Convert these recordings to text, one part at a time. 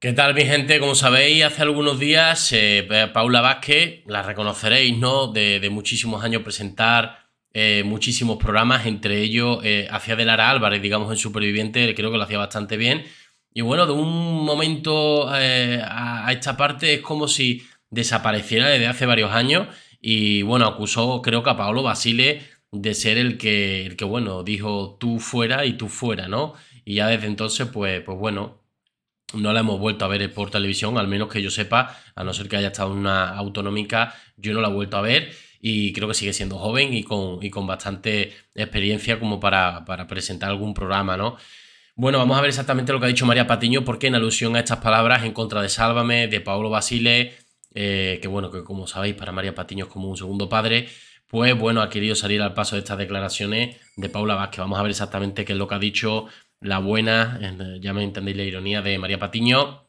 ¿Qué tal mi gente? Como sabéis, hace algunos días eh, Paula Vázquez, la reconoceréis, ¿no? De, muchísimos años presentar eh, muchísimos programas, entre ellos eh, hacia hacía de Lara Álvarez, digamos, en Superviviente, creo que lo hacía bastante bien. Y bueno, de un momento a, esta parte es como si desapareciera desde hace varios años y bueno, acusó creo que a Paolo Basile de ser el que, el que bueno, dijo tú fuera y tú fuera, ¿no? Y ya desde entonces, pues, pues bueno, no la hemos vuelto a ver por televisión, al menos que yo sepa, a no ser que haya estado en una autonómica, yo no la he vuelto a ver y creo que sigue siendo joven y con, y con bastante experiencia como para, para presentar algún programa, ¿no? Bueno, vamos a ver exactamente lo que ha dicho María Patiño, porque en alusión a estas palabras en contra de Sálvame, de Pablo Basile, eh, que bueno, que como sabéis, para María Patiño es como un segundo padre, pues bueno, ha querido salir al paso de estas declaraciones de Paula Vázquez. Vamos a ver exactamente qué es lo que ha dicho la buena, ya me entendéis la ironía de María Patiño,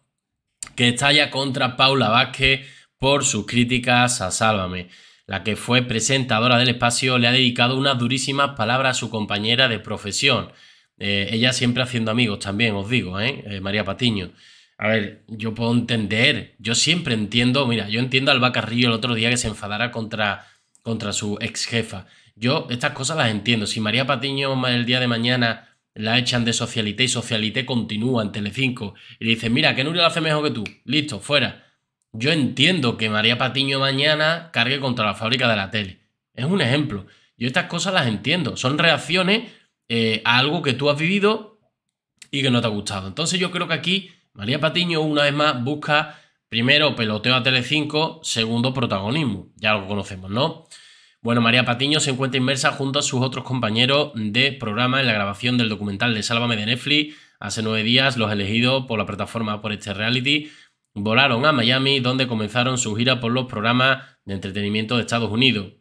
que estalla contra Paula Vázquez por sus críticas a Sálvame. La que fue presentadora del espacio le ha dedicado unas durísimas palabras a su compañera de profesión. Eh, ella siempre haciendo amigos también, os digo, ¿eh? ¿eh? María Patiño. A ver, yo puedo entender, yo siempre entiendo, mira, yo entiendo al Bacarrillo el otro día que se enfadara contra, contra su ex jefa. Yo estas cosas las entiendo. Si María Patiño el día de mañana la echan de Socialité y Socialité continúa en Telecinco y le dicen, mira, que Nuria lo hace mejor que tú, listo, fuera. Yo entiendo que María Patiño mañana cargue contra la fábrica de la tele. Es un ejemplo. Yo estas cosas las entiendo. Son reacciones eh, a algo que tú has vivido y que no te ha gustado. Entonces yo creo que aquí María Patiño una vez más busca primero peloteo a Telecinco, segundo protagonismo. Ya lo conocemos, ¿no? Bueno, María Patiño se encuentra inmersa junto a sus otros compañeros de programa en la grabación del documental de Sálvame de Netflix. Hace nueve días, los elegidos por la plataforma por este reality volaron a Miami, donde comenzaron su gira por los programas de entretenimiento de Estados Unidos.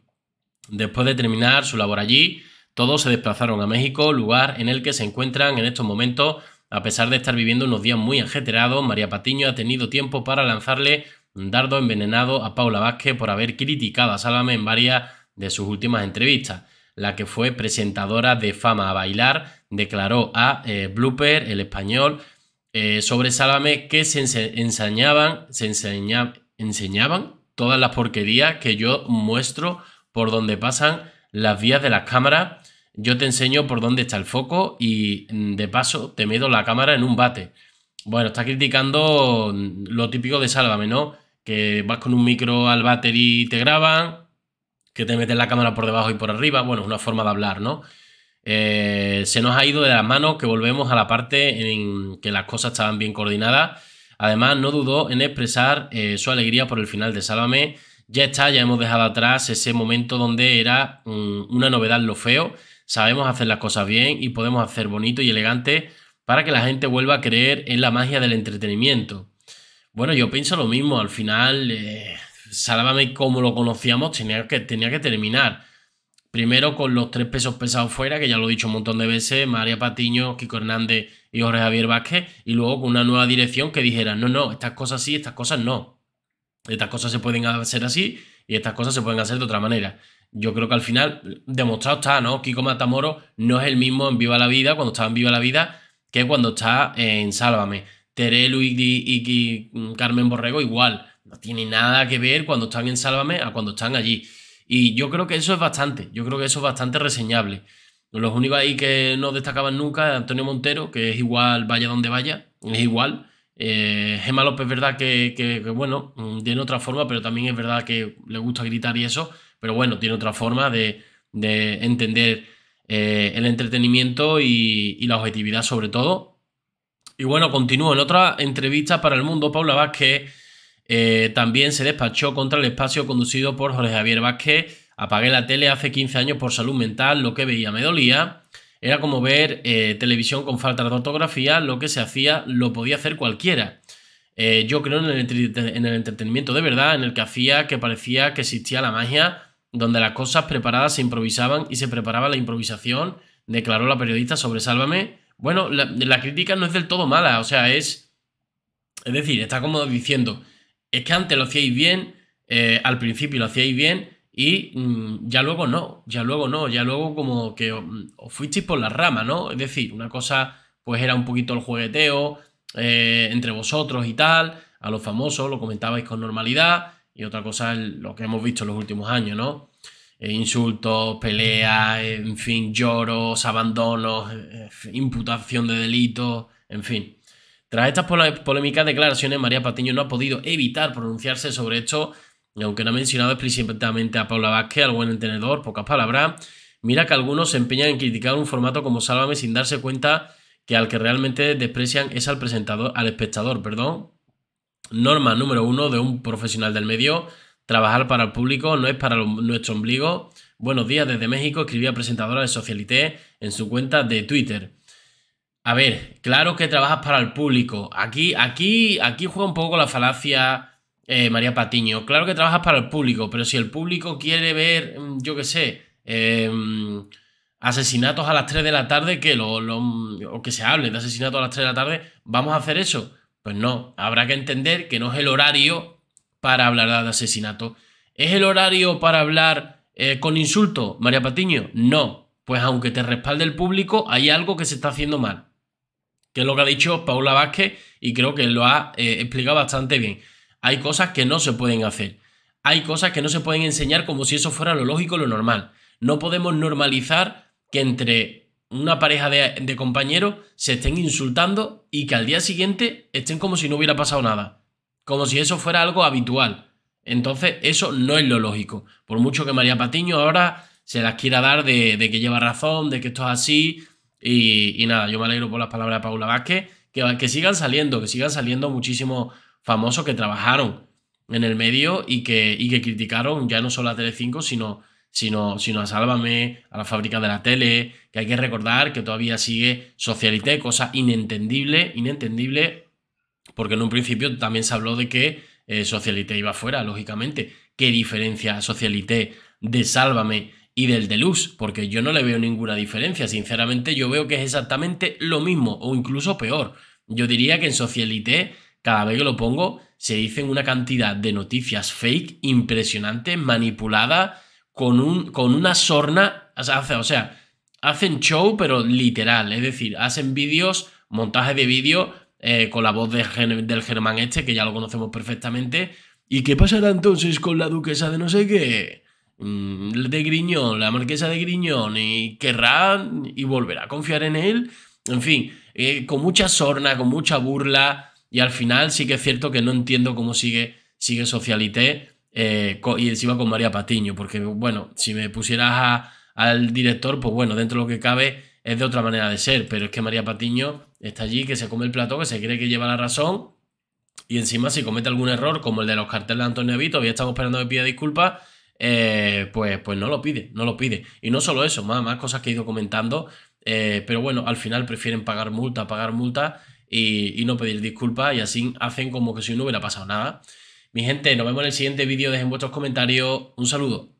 Después de terminar su labor allí, todos se desplazaron a México, lugar en el que se encuentran en estos momentos. A pesar de estar viviendo unos días muy ageterados, María Patiño ha tenido tiempo para lanzarle un dardo envenenado a Paula Vázquez por haber criticado a Sálvame en varias de sus últimas entrevistas. La que fue presentadora de Fama a Bailar declaró a eh, Blooper, el español, eh, sobre Sálvame que se enseñaban, se enseñaban todas las porquerías que yo muestro por donde pasan las vías de las cámaras. Yo te enseño por dónde está el foco y mm, de paso te meto la cámara en un bate. Bueno, está criticando mm, lo típico de Sálvame, ¿no? Que vas con un micro al bater y te graban, que te meten la cámara por debajo y por arriba. Bueno, es una forma de hablar, ¿no? Eh, se nos ha ido de las manos que volvemos a la parte en que las cosas estaban bien coordinadas. Además, no dudó en expresar eh, su alegría por el final de Sálvame. Ya está, ya hemos dejado atrás ese momento donde era mm, una novedad lo feo. Sabemos hacer las cosas bien y podemos hacer bonito y elegante para que la gente vuelva a creer en la magia del entretenimiento. Bueno, yo pienso lo mismo. Al final, eh, Sálvame como lo conocíamos, tenía que, tenía que terminar. Primero con los tres pesos pesados fuera, que ya lo he dicho un montón de veces, María Patiño, Kiko Hernández y Jorge Javier Vázquez, y luego con una nueva dirección que dijera, no, no, estas cosas sí, estas cosas no. Estas cosas se pueden hacer así y estas cosas se pueden hacer de otra manera. Yo creo que al final demostrado está, ¿no? Kiko Matamoros... no es el mismo en Viva la Vida, cuando estaba en Viva la Vida, que cuando está en Sálvame. Terelu y Carmen Borrego igual. No tiene nada que ver cuando están en Sálvame a cuando están allí. Y yo creo que eso es bastante, yo creo que eso es bastante reseñable. Los únicos ahí que no destacaban nunca, Antonio Montero, que es igual, vaya donde vaya, es igual. Eh, Gemma López, verdad que, bueno, mm, tiene otra forma, pero también es verdad que le gusta gritar y eso, pero bueno, tiene otra forma de, entender eh, el entretenimiento y, y, la objetividad sobre todo. Y bueno, continúo en otra entrevista para el mundo, Paula Vázquez eh, también se despachó contra el espacio conducido por Jorge Javier Vázquez. Apagué la tele hace 15 años por salud mental, lo que veía me dolía. Era como ver eh, televisión con falta de ortografía, lo que se hacía lo podía hacer cualquiera. Eh, yo creo en el, entretenimiento de verdad, en el que hacía que parecía que existía la magia, donde las cosas preparadas se improvisaban y se preparaba la improvisación, declaró la periodista sobre Sálvame. Bueno, la, la crítica no es del todo mala, o sea, es... Es decir, está como diciendo, es que antes lo hacíais bien, eh, al principio lo hacíais bien y mm, ya luego no, ya luego no, ya luego como que os, mm, fuisteis por la rama, ¿no? Es decir, una cosa pues era un poquito el jugueteo eh, entre vosotros y tal, a los famosos lo comentabais con normalidad y otra cosa es lo que hemos visto en los últimos años, ¿no? Eh, insultos, peleas, en fin, lloros, abandonos, imputación de delitos, en fin. Tras estas polémicas declaraciones, María Patiño no ha podido evitar pronunciarse sobre esto, y aunque no ha mencionado explícitamente a Paula Vázquez, al buen entendedor, pocas palabras, mira que algunos se empeñan en criticar un formato como Sálvame sin darse cuenta que al que realmente desprecian es al al espectador, perdón. Norma número uno de un profesional del medio, trabajar para el público no es para nuestro ombligo. Buenos días desde México, escribía presentadora de Socialité en su cuenta de Twitter. A ver, claro que trabajas para el público. Aquí, aquí, aquí juega un poco la falacia eh, María Patiño. Claro que trabajas para el público, pero si el público quiere ver, mm, yo qué sé, em, asesinatos a las 3 de la tarde, que lo, o que se hable de asesinatos a las 3 de la tarde, ¿vamos a hacer eso? Pues no, habrá que entender que no es el horario para hablar de asesinatos ¿Es el horario para hablar eh, con insulto, María Patiño? No, pues aunque te respalde el público, hay algo que se está haciendo mal que es lo que ha dicho Paula Vázquez y creo que lo ha eh, explicado bastante bien. Hay cosas que no se pueden hacer. Hay cosas que no se pueden enseñar como si eso fuera lo lógico lo normal. No podemos normalizar que entre una pareja de, compañeros se estén insultando y que al día siguiente estén como si no hubiera pasado nada. Como si eso fuera algo habitual. Entonces, eso no es lo lógico. Por mucho que María Patiño ahora se las quiera dar de, de que lleva razón, de que esto es así, y, nada, yo me alegro por las palabras de Paula Vázquez, que, que sigan saliendo, que sigan saliendo muchísimos famosos que trabajaron en el medio y que, y que criticaron ya no solo a Telecinco, sino, sino, sino a Sálvame, a la fábrica de la tele, que hay que recordar que todavía sigue Socialité, cosa inentendible, inentendible, porque en un principio también se habló de que eh, Socialité iba fuera, lógicamente. ¿Qué diferencia Socialité de Sálvame? y del Deluxe, porque yo no le veo ninguna diferencia. Sinceramente, yo veo que es exactamente lo mismo o incluso peor. Yo diría que en Socialité, cada vez que lo pongo, se dicen una cantidad de noticias fake impresionante manipulada con, un, con una sorna. O sea, o sea, hacen show, pero literal. Es decir, hacen vídeos, montajes de vídeo eh, con la voz del Germán este, que ya lo conocemos perfectamente. ¿Y qué pasará entonces con la duquesa de no sé qué? Mm, de Griñón, la marquesa de Griñón, y querrá y volverá a confiar en él. En fin, eh, con mucha sorna, con mucha burla, y al final sí que es cierto que no entiendo cómo sigue, sigue Socialité eh, y encima con María Patiño, porque bueno, si me pusieras al director, pues bueno, dentro de lo que cabe es de otra manera de ser, pero es que María Patiño está allí, que se come el plato, que se cree que lleva la razón, y encima si comete algún error, como el de los carteles de Antonio Vito, ya estamos esperando que pida disculpas eh, pues, pues no lo pide, no lo pide. Y no solo eso, más, más cosas que he ido comentando, eh, pero bueno, al final prefieren pagar multa, pagar multa y, y no pedir disculpas y así hacen como que si no hubiera pasado nada. Mi gente, nos vemos en el siguiente vídeo, dejen vuestros comentarios, un saludo.